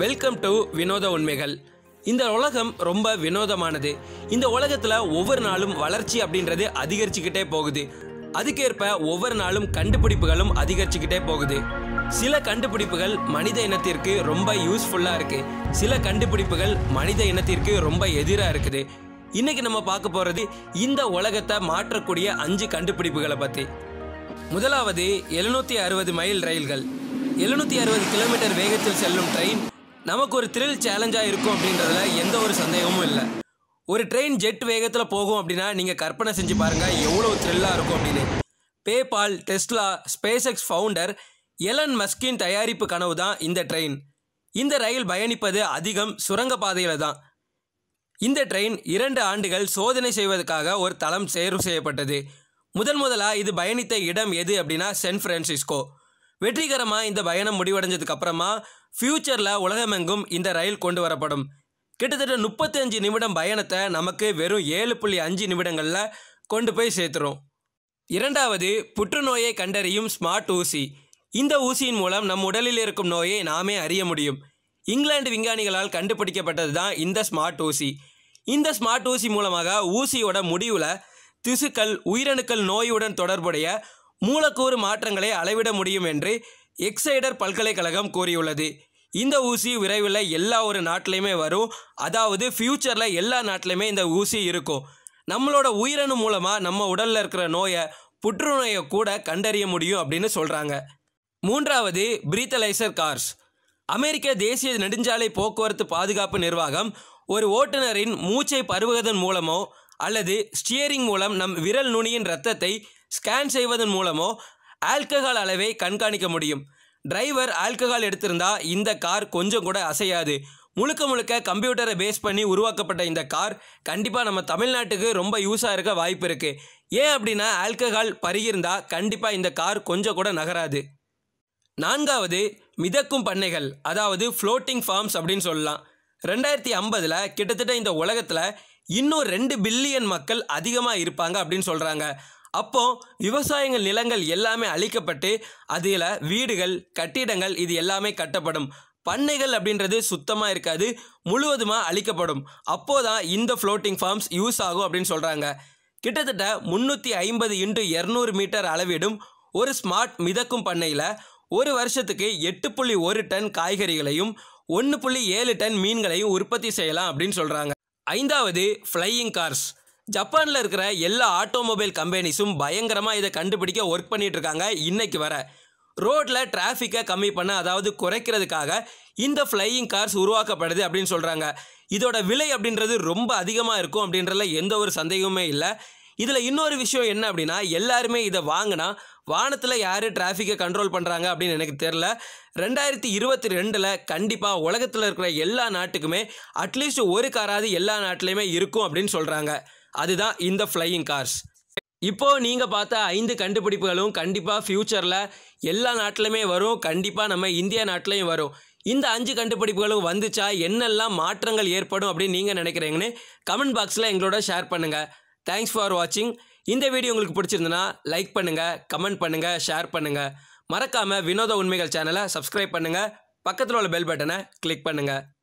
welcome to வினோத உண்மைகள் இந்த உலகம் ரொம்ப வினோதமானது இந்த உலகத்தில் ஒவ்வொரு நாளும் வளர்ச்சி அப்படின்றது அதிகரிச்சுக்கிட்டே போகுது அதுக்கேற்ப ஒவ்வொரு நாளும் கண்டுபிடிப்புகளும் அதிகரிச்சுக்கிட்டே போகுது சில கண்டுபிடிப்புகள் மனித இனத்திற்கு ரொம்ப யூஸ்ஃபுல்லாக இருக்குது சில கண்டுபிடிப்புகள் மனித இனத்திற்கு ரொம்ப எதிராக இருக்குது இன்றைக்கி நம்ம பார்க்க போகிறது இந்த உலகத்தை மாற்றக்கூடிய அஞ்சு கண்டுபிடிப்புகளை பற்றி முதலாவது எழுநூற்றி அறுபது மைல் ரயில்கள் எழுநூற்றி அறுபது கிலோமீட்டர் வேகத்தில் செல்லும் ட்ரெயின் நமக்கு ஒரு த்ரில் சேலஞ்சாக இருக்கும் அப்படின்றதுல எந்த ஒரு சந்தேகமும் இல்லை ஒரு ட்ரெயின் ஜெட் வேகத்தில் போகும் அப்படின்னா நீங்கள் கற்பனை செஞ்சு பாருங்கள் எவ்வளோ த்ரில்லாக இருக்கும் அப்படின்னு PayPal Tesla Space X founder Elon மஸ்கின் தயாரிப்பு கனவு தான் இந்த ட்ரெயின் இந்த ரயில் பயணிப்பது அதிகம் சுரங்கப்பாதையில் தான் இந்த ட்ரெயின் இரண்டு ஆண்டுகள் சோதனை செய்வதற்காக ஒரு தளம் தேர்வு செய்யப்பட்டது முதன் முதலாக இது பயணித்த இடம் எது அப்படின்னா சென் ஃப்ரான்சிஸ்கோ வெற்றிகரமாக இந்த பயணம் முடிவடைஞ்சதுக்கு அப்புறமா ஃப்யூச்சரில் உலகமெங்கும் இந்த ரயில் கொண்டு வரப்படும் கிட்டத்தட்ட முப்பத்தஞ்சு நிமிடம் பயணத்தை நமக்கு வெறும் ஏழு புள்ளி அஞ்சு நிமிடங்களில் கொண்டு போய் சேர்த்துரும் இரண்டாவது புற்றுநோயை கண்டறியும் ஸ்மார்ட் ஊசி இந்த ஊசியின் மூலம் நம் உடலில் இருக்கும் நோயை நாமே அறிய முடியும் இங்கிலாந்து விஞ்ஞானிகளால் கண்டுபிடிக்கப்பட்டது தான் இந்த ஸ்மார்ட் ஊசி இந்த ஸ்மார்ட் ஊசி மூலமாக ஊசியோட முடிவில் திசுக்கள் உயிரணுக்கள் நோயுடன் தொடர்புடைய மூலக்கூறு மாற்றங்களை அளவிட முடியும் என்று எக்ஸைடர் பல்கலைக்கழகம் கூறியுள்ளது இந்த ஊசி விரைவில் எல்லா ஒரு நாட்டிலையுமே வரும் அதாவது ஃப்யூச்சரில் எல்லா நாட்டிலையுமே இந்த ஊசி இருக்கும் நம்மளோட உயிரணு மூலமாக நம்ம உடலில் இருக்கிற நோயை புற்றுநோயை கூட கண்டறிய முடியும் அப்படின்னு சொல்கிறாங்க மூன்றாவது பிரீத்தலைசர் கார்ஸ் அமெரிக்க தேசிய நெடுஞ்சாலை போக்குவரத்து பாதுகாப்பு நிர்வாகம் ஒரு ஓட்டுநரின் மூச்சை பருவுவதன் மூலமோ அல்லது ஸ்டியரிங் மூலம் நம் விரல் நுனியின் ரத்தத்தை ஸ்கேன் செய்வதன் மூலமோ ஆல்கஹால் அளவை கண்காணிக்க முடியும் டிரைவர் ஆல்கஹால் எடுத்திருந்தால் இந்த கார் கொஞ்சம் கூட அசையாது முழுக்க முழுக்க கம்ப்யூட்டரை பேஸ் பண்ணி உருவாக்கப்பட்ட இந்த கார் கண்டிப்பாக நம்ம தமிழ்நாட்டுக்கு ரொம்ப யூஸாக இருக்க வாய்ப்பு இருக்குது ஏன் அப்படின்னா ஆல்கஹால் பருகியிருந்தால் கண்டிப்பாக இந்த கார் கொஞ்சம் கூட நகராது நான்காவது மிதக்கும் பண்ணைகள் அதாவது ஃப்ளோட்டிங் ஃபார்ம்ஸ் அப்படின்னு சொல்லலாம் ரெண்டாயிரத்தி ஐம்பதில் கிட்டத்தட்ட இந்த உலகத்தில் இன்னும் ரெண்டு பில்லியன் மக்கள் அதிகமாக இருப்பாங்க அப்படின்னு சொல்கிறாங்க அப்போ விவசாயங்கள் நிலங்கள் எல்லாமே அழிக்கப்பட்டு அதில் வீடுகள் கட்டிடங்கள் இது எல்லாமே கட்டப்படும் பண்ணைகள் அப்படின்றது சுத்தமாக இருக்காது முழுவதுமாக அழிக்கப்படும் அப்போதான் இந்த ஃப்ளோட்டிங் ஃபார்ம்ஸ் யூஸ் ஆகும் அப்படின்னு சொல்கிறாங்க கிட்டத்தட்ட முந்நூற்றி ஐம்பது இன்ட்டு இரநூறு மீட்டர் அளவிடும் ஒரு ஸ்மார்ட் மிதக்கும் பண்ணையில் ஒரு வருஷத்துக்கு எட்டு புள்ளி ஒரு டன் காய்கறிகளையும் ஒன்று புள்ளி ஏழு டன் மீன்களையும் உற்பத்தி செய்யலாம் அப்படின்னு சொல்கிறாங்க ஐந்தாவது ஃப்ளையிங் கார்ஸ் ஜப்பானில் இருக்கிற எல்லா ஆட்டோமொபைல் கம்பெனிஸும் பயங்கரமாக இதை கண்டுபிடிக்க ஒர்க் பண்ணிகிட்டு இருக்காங்க இன்றைக்கி வர ரோட்டில் டிராஃபிக்கை கம்மி பண்ண அதாவது குறைக்கிறதுக்காக இந்த ஃப்ளையிங் கார்ஸ் உருவாக்கப்படுது அப்படின்னு சொல்கிறாங்க இதோட விலை அப்படின்றது ரொம்ப அதிகமாக இருக்கும் அப்படின்றதுல எந்த ஒரு சந்தேகமுமே இல்லை இதில் இன்னொரு விஷயம் என்ன அப்படின்னா எல்லாருமே இதை வாங்கினா வானத்தில் யார் டிராஃபிக்கை கண்ட்ரோல் பண்ணுறாங்க அப்படின்னு எனக்கு தெரில ரெண்டாயிரத்தி இருபத்தி ரெண்டில் கண்டிப்பாக உலகத்தில் இருக்கிற எல்லா நாட்டுக்குமே அட்லீஸ்ட் ஒரு காராவது எல்லா நாட்டிலையுமே இருக்கும் அப்படின்னு சொல்கிறாங்க அதுதான் இந்த ஃப்ளையிங் கார்ஸ் இப்போது நீங்கள் பார்த்த ஐந்து கண்டுபிடிப்புகளும் கண்டிப்பாக ஃப்யூச்சரில் எல்லா நாட்டிலையுமே வரும் கண்டிப்பாக நம்ம இந்தியா நாட்டிலையும் வரும் இந்த அஞ்சு கண்டுபிடிப்புகளும் வந்துச்சா என்னெல்லாம் மாற்றங்கள் ஏற்படும் அப்படின்னு நீங்கள் நினைக்கிறீங்கன்னு கமெண்ட் பாக்ஸில் எங்களோட ஷேர் பண்ணுங்கள் தேங்க்ஸ் ஃபார் வாட்சிங் இந்த வீடியோ உங்களுக்கு பிடிச்சிருந்தனா லைக் பண்ணுங்கள் கமெண்ட் பண்ணுங்கள் ஷேர் பண்ணுங்கள் மறக்காமல் வினோத உண்மைகள் சேனலை சப்ஸ்கிரைப் பண்ணுங்கள் பக்கத்தில் உள்ள பெல் பட்டனை கிளிக் பண்ணுங்கள்